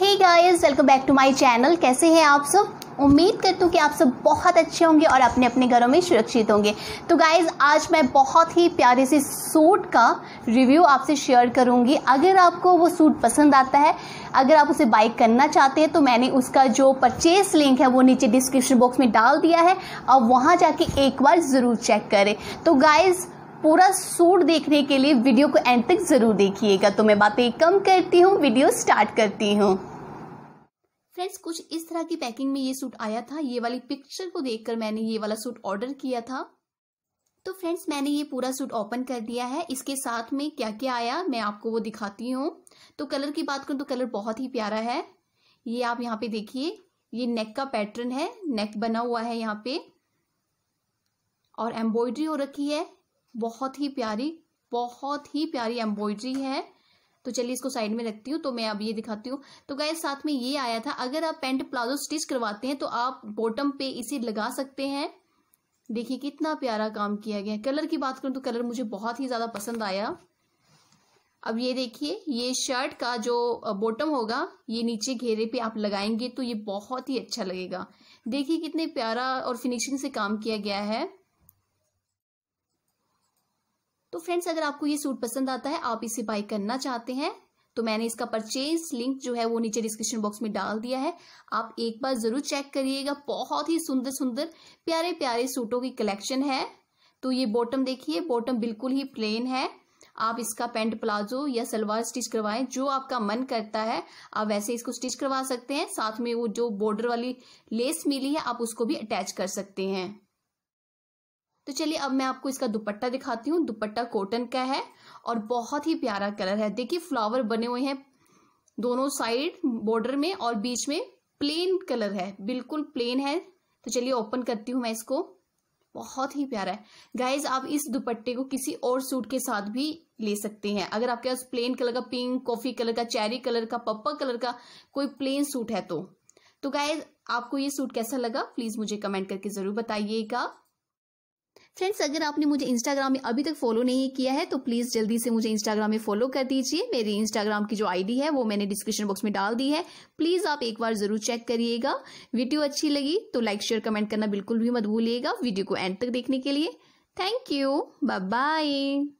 hey guys welcome back to my channel कैसे हैं आप सब उम्मीद करती हूँ कि आप सब बहुत अच्छे होंगे और अपने अपने घरों में सुरक्षित होंगे तो गाइस आज मैं बहुत ही प्यारे से सूट का रिव्यू आपसे शेयर करूँगी अगर आपको वो सूट पसंद आता है अगर आप उसे बाई करना चाहते हैं तो मैंने उसका जो परचेस लिंक है वो नीचे डिस्क्रिप्शन बॉक्स में डाल दिया है और वहाँ जाके एक बार ज़रूर चेक करें तो गाइज़ पूरा सूट देखने के लिए वीडियो को एंड तक ज़रूर देखिएगा तो मैं बातें कम करती हूँ वीडियो स्टार्ट करती हूँ फ्रेंड्स कुछ इस तरह की पैकिंग में ये सूट आया था ये वाली पिक्चर को देखकर मैंने ये वाला सूट ऑर्डर किया था तो फ्रेंड्स मैंने ये पूरा सूट ओपन कर दिया है इसके साथ में क्या क्या आया मैं आपको वो दिखाती हूँ तो कलर की बात करूँ तो कलर बहुत ही प्यारा है ये आप यहाँ पे देखिए ये नेक का पैटर्न है नेक बना हुआ है यहाँ पे और एम्ब्रॉयडरी हो रखी है बहुत ही प्यारी बहुत ही प्यारी एम्ब्रॉयडरी है तो चलिए इसको साइड में रखती हूँ तो मैं अब ये दिखाती हूँ तो गए साथ में ये आया था अगर आप पेंट प्लाजो स्टिच करवाते हैं तो आप बॉटम पे इसे लगा सकते हैं देखिए कितना प्यारा काम किया गया कलर की बात करूँ तो कलर मुझे बहुत ही ज़्यादा पसंद आया अब ये देखिए ये शर्ट का जो बॉटम होगा ये नीचे घेरे पे आप लगाएंगे तो ये बहुत ही अच्छा लगेगा देखिए कितने प्यारा और फिनिशिंग से काम किया गया है तो फ्रेंड्स अगर आपको ये सूट पसंद आता है आप इसे बाय करना चाहते हैं तो मैंने इसका परचेज लिंक जो है वो नीचे डिस्क्रिप्शन बॉक्स में डाल दिया है आप एक बार जरूर चेक करिएगा बहुत ही सुंदर सुंदर प्यारे प्यारे सूटों की कलेक्शन है तो ये बॉटम देखिए बॉटम बिल्कुल ही प्लेन है आप इसका पेंट प्लाजो या सलवार स्टिच करवाएं जो आपका मन करता है आप वैसे इसको स्टिच करवा सकते हैं साथ में वो जो बॉर्डर वाली लेस मिली है आप उसको भी अटैच कर सकते हैं तो चलिए अब मैं आपको इसका दुपट्टा दिखाती हूँ दुपट्टा कॉटन का है और बहुत ही प्यारा कलर है देखिए फ्लावर बने हुए हैं दोनों साइड बॉर्डर में और बीच में प्लेन कलर है बिल्कुल प्लेन है तो चलिए ओपन करती हूँ मैं इसको बहुत ही प्यारा है गाइज आप इस दुपट्टे को किसी और सूट के साथ भी ले सकते हैं अगर आपके पास प्लेन कलर का पिंक कॉफी कलर का चेरी कलर का पप्पा कलर का कोई प्लेन सूट है तो तो गाइज आपको ये सूट कैसा लगा प्लीज मुझे कमेंट करके जरूर बताइएगा फ्रेंड्स अगर आपने मुझे इंस्टाग्राम में अभी तक फॉलो नहीं किया है तो प्लीज जल्दी से मुझे इंस्टाग्राम में फॉलो कर दीजिए मेरी इंस्टाग्राम की जो आईडी है वो मैंने डिस्क्रिप्शन बॉक्स में डाल दी है प्लीज आप एक बार जरूर चेक करिएगा वीडियो अच्छी लगी तो लाइक शेयर कमेंट करना बिल्कुल भी मत भूलिएगा वीडियो को एंड तक देखने के लिए थैंक यू बाय